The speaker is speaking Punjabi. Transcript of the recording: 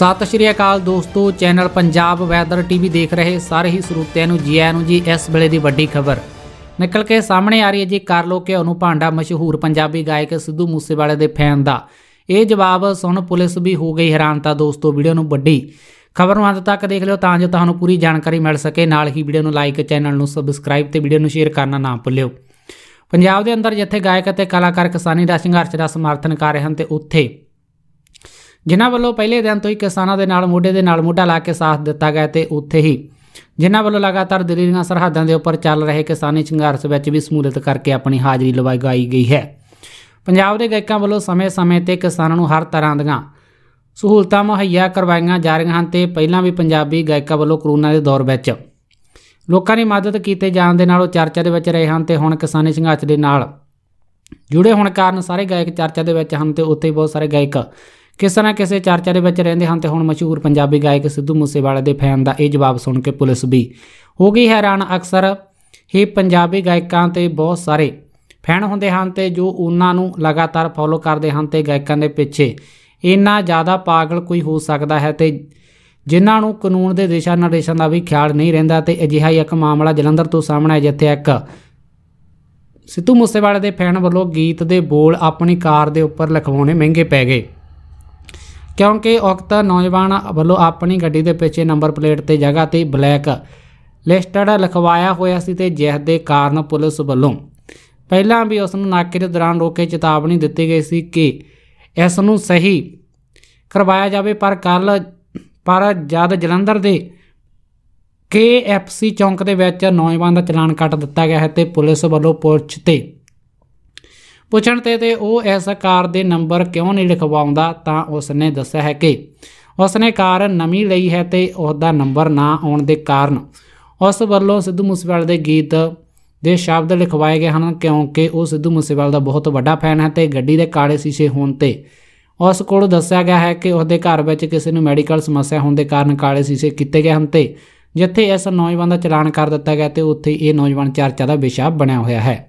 ਸਤਿ ਸ਼੍ਰੀ ਅਕਾਲ ਦੋਸਤੋ ਚੈਨਲ ਪੰਜਾਬ ਵੈਦਰ ਟੀਵੀ ਦੇਖ ਰਹੇ ਸਾਰੇ ਹੀ ਸਰੋਤਿਆਂ ਨੂੰ ਜੀ ਆਇਆਂ ਨੂੰ ਜੀ ਇਸ ਵੇਲੇ ਦੀ ਵੱਡੀ ਖਬਰ ਨਿਕਲ ਕੇ ਸਾਹਮਣੇ ਆ ਰਹੀ ਹੈ ਜੀ ਕਿ ਉਹਨੂੰ ਭਾਂਡਾ ਮਸ਼ਹੂਰ ਪੰਜਾਬੀ ਗਾਇਕ ਸਿੱਧੂ ਮੂਸੇਵਾਲੇ ਦੇ ਫੈਨ ਦਾ ਇਹ ਜਵਾਬ ਸੁਣ ਪੁਲਿਸ ਵੀ ਹੋ ਗਈ ਹੈਰਾਨ ਤਾਂ ਦੋਸਤੋ ਵੀਡੀਓ ਨੂੰ ਵੱਡੀ ਖਬਰ ਨੂੰ ਅੰਤ ਤੱਕ ਦੇਖ ਲਿਓ ਤਾਂ ਜੋ ਤੁਹਾਨੂੰ ਪੂਰੀ ਜਾਣਕਾਰੀ ਮਿਲ ਸਕੇ ਨਾਲ ਹੀ ਵੀਡੀਓ ਨੂੰ ਲਾਈਕ ਚੈਨਲ ਨੂੰ ਸਬਸਕ੍ਰਾਈਬ ਤੇ ਵੀਡੀਓ ਨੂੰ ਸ਼ੇਅਰ ਕਰਨਾ ਨਾ ਭੁੱਲਿਓ ਪੰਜਾਬ ਦੇ ਅੰਦਰ ਜਿੱਥੇ ਗਾਇਕ ਅਤੇ ਕਲਾਕਾਰ ਕਿਸਾਨੀ ਦਾ ਸੰਘਰਸ਼ ਦਾ ਸਮਰਥਨ ਕਰ ਰਹੇ ਹਨ ਤੇ ਉੱਥੇ ਜਿਨ੍ਹਾਂ ਵੱਲੋਂ ਪਹਿਲੇ ਦਿਨ ਤੋਂ ਹੀ ਕਿਸਾਨਾਂ ਦੇ ਨਾਲ ਮੋਢੇ ਦੇ ਨਾਲ ਮੋਢਾ ਲਾ ਕੇ ਸਾਥ ਦਿੱਤਾ ਗਿਆ ਤੇ ਉੱਥੇ ਹੀ ਜਿਨ੍ਹਾਂ ਵੱਲੋਂ ਲਗਾਤਾਰ ਦਿੱਲੀ ਦੀਆਂ ਸਰਹੱਦਾਂ ਦੇ ਉੱਪਰ ਚੱਲ ਰਹੇ ਕਿਸਾਨੀ ਸੰਘਰਸ਼ ਵਿੱਚ ਵੀ ਸਮੂਲਤ ਕਰਕੇ ਆਪਣੀ ਹਾਜ਼ਰੀ ਲਵਾਈ ਗਈ ਹੈ ਪੰਜਾਬ ਦੇ ਗਾਇਕਾਂ ਵੱਲੋਂ ਸਮੇਂ-ਸਮੇਂ ਤੇ ਕਿਸਾਨਾਂ ਨੂੰ ਹਰ ਤਰ੍ਹਾਂ ਦੀਆਂ ਸਹੂਲਤਾਂ ਮੁਹੱਈਆ ਕਰਵਾਈਆਂ ਜਾ ਰਹੀਆਂ ਹਨ ਤੇ ਪਹਿਲਾਂ ਵੀ ਪੰਜਾਬੀ ਗਾਇਕਾਂ ਵੱਲੋਂ ਕਰੋਨਾ ਦੇ ਦੌਰ ਵਿੱਚ ਲੋਕਾਂ ਦੀ ਮਦਦ ਕੀਤੇ ਜਾਣ ਦੇ ਨਾਲ ਉਹ ਚਰਚਾ ਦੇ ਵਿੱਚ ਰਹੇ ਹਨ ਤੇ ਹੁਣ ਕਿਸਾਨੀ ਸੰਘਰਸ਼ ਦੇ ਨਾਲ ਜੁੜੇ ਹੋਣ ਕਾਰਨ ਸਾਰੇ ਗਾਇਕ ਚਰਚਾ ਦੇ ਵਿੱਚ ਹਨ ਤੇ ਉੱਥੇ ਬਹੁਤ ਸਾਰੇ ਗਾਇਕ ਕਿਸ ਤਰ੍ਹਾਂ ਕਿਸੇ ਚਰਚਾ ਦੇ ਵਿੱਚ ਰਹਿੰਦੇ ਹਨ ਤੇ ਹੁਣ ਮਸ਼ਹੂਰ ਪੰਜਾਬੀ ਗਾਇਕ ਸਿੱਧੂ ਮੂਸੇਵਾਲੇ ਦੇ ਫੈਨ ਦਾ ਇਹ ਜਵਾਬ ਸੁਣ ਕੇ ਪੁਲਿਸ ਵੀ ਹੋ ਗਈ ਹੈਰਾਨ ਅਕਸਰ ਹੀ ਪੰਜਾਬੀ ਗਾਇਕਾਂ ਤੇ ਬਹੁਤ ਸਾਰੇ ਫੈਨ ਹੁੰਦੇ ਹਨ ਤੇ ਜੋ ਉਹਨਾਂ ਨੂੰ ਲਗਾਤਾਰ ਫੋਲੋ ਕਰਦੇ ਹਨ ਤੇ ਗਾਇਕਾਂ ਦੇ ਪਿੱਛੇ ਇੰਨਾ ਜ਼ਿਆਦਾ ਪਾਗਲ ਕੋਈ ਹੋ ਸਕਦਾ ਹੈ ਤੇ ਜਿਨ੍ਹਾਂ ਨੂੰ ਕਾਨੂੰਨ ਦੇ ਦਿਸ਼ਾ ਨਿਰਦੇਸ਼ਾਂ ਦਾ ਵੀ ਖਿਆਲ ਨਹੀਂ ਰਹਿੰਦਾ ਤੇ ਅਜਿਹਾ ਹੀ ਇੱਕ ਮਾਮਲਾ ਜਲੰਧਰ ਤੋਂ ਸਾਹਮਣੇ ਆਇਆ ਜਿੱਥੇ ਇੱਕ ਸਿੱਧੂ ਮੂਸੇਵਾਲੇ ਦੇ ਫੈਨ ਵੱਲੋਂ ਗੀਤ ਦੇ ਬੋਲ ਆਪਣੀ ਕਾਰ ਦੇ ਉੱਪਰ ਲਿਖਵਾਉਣੇ ਮਹਿੰਗੇ ਪੈ ਗਏ ਕਿਉਂਕਿ ਉਕਤ ਨੌਜਵਾਨ ਵੱਲੋਂ ਆਪਣੀ ਗੱਡੀ ਦੇ ਪਿੱਛੇ ਨੰਬਰ ਪਲੇਟ ਤੇ ਜਗ੍ਹਾ ਤੇ ਬਲੈਕ ਲਿਸਟਡ ਲਿਖਵਾਇਆ ਹੋਇਆ ਸੀ ਤੇ ਜਿਸ ਦੇ ਕਾਰਨ ਪੁਲਿਸ ਵੱਲੋਂ ਪਹਿਲਾਂ ਵੀ ਉਸ ਨੂੰ ਨਾਕੇ ਦੇ ਦੌਰਾਨ ਰੋਕੇ ਚੇਤਾਵਨੀ ਦਿੱਤੀ ਗਈ ਸੀ ਕਿ ਇਸ ਨੂੰ ਸਹੀ ਕਰਵਾਇਆ ਜਾਵੇ ਪਰ ਕੱਲ ਪਰ ਜਦ ਜਲੰਧਰ ਦੇ ਕੇਐਫਸੀ ਚੌਂਕ ਦੇ ਵਿੱਚ ਨੌਜਵਾਨ ਦਾ ਚਲਾਨ ਕੱਟ ਦਿੱਤਾ ਗਿਆ ਹੈ ਤੇ ਪੁਲਿਸ ਵੱਲੋਂ ਪੁੱਛ ਤੇ ਪੁੱਛਣ ਤੇ ਤੇ ਉਹ ਇਸ ਕਾਰ ਦੇ ਨੰਬਰ ਕਿਉਂ ਨਹੀਂ ਲਿਖਵਾਉਂਦਾ ਤਾਂ ਉਸ ਨੇ ਦੱਸਿਆ ਹੈ ਕਿ ਉਸ ਨੇ ਕਾਰ ਨਵੀਂ ਲਈ ਹੈ ਤੇ ਉਸ ਦਾ ਨੰਬਰ ਨਾ ਆਉਣ ਦੇ ਕਾਰਨ ਉਸ ਵੱਲੋਂ ਸਿੱਧੂ ਮੂਸੇਵਾਲ ਦੇ ਗੀਤ ਦੇ ਸ਼ਬਦ ਲਿਖਵਾਏ ਗਏ ਹਨ ਕਿਉਂਕਿ ਉਹ ਸਿੱਧੂ ਮੂਸੇਵਾਲ ਦਾ ਬਹੁਤ ਵੱਡਾ ਫੈਨ ਹੈ ਤੇ ਗੱਡੀ ਦੇ ਕਾਲੇ ਸ਼ੀਸ਼ੇ ਹੋਣ ਤੇ ਉਸ ਕੋਲ ਦੱਸਿਆ ਗਿਆ ਹੈ ਕਿ ਉਸ ਦੇ ਘਰ ਵਿੱਚ ਕਿਸੇ ਨੂੰ ਮੈਡੀਕਲ ਸਮੱਸਿਆ ਹੋਣ ਦੇ ਕਾਰਨ ਕਾਲੇ ਸ਼ੀਸ਼ੇ ਕੀਤੇ ਗਏ ਹਨ ਤੇ ਜਿੱਥੇ ਇਸ ਨੌਜਵਾਨ ਦਾ ਚਲਾਨ ਕਰ ਦਿੱਤਾ ਗਿਆ ਤੇ ਉੱਥੇ ਇਹ ਨੌਜਵਾਨ ਚਰਚਾ ਦਾ ਵਿਸ਼ਾ ਬਣਿਆ ਹੋਇਆ ਹੈ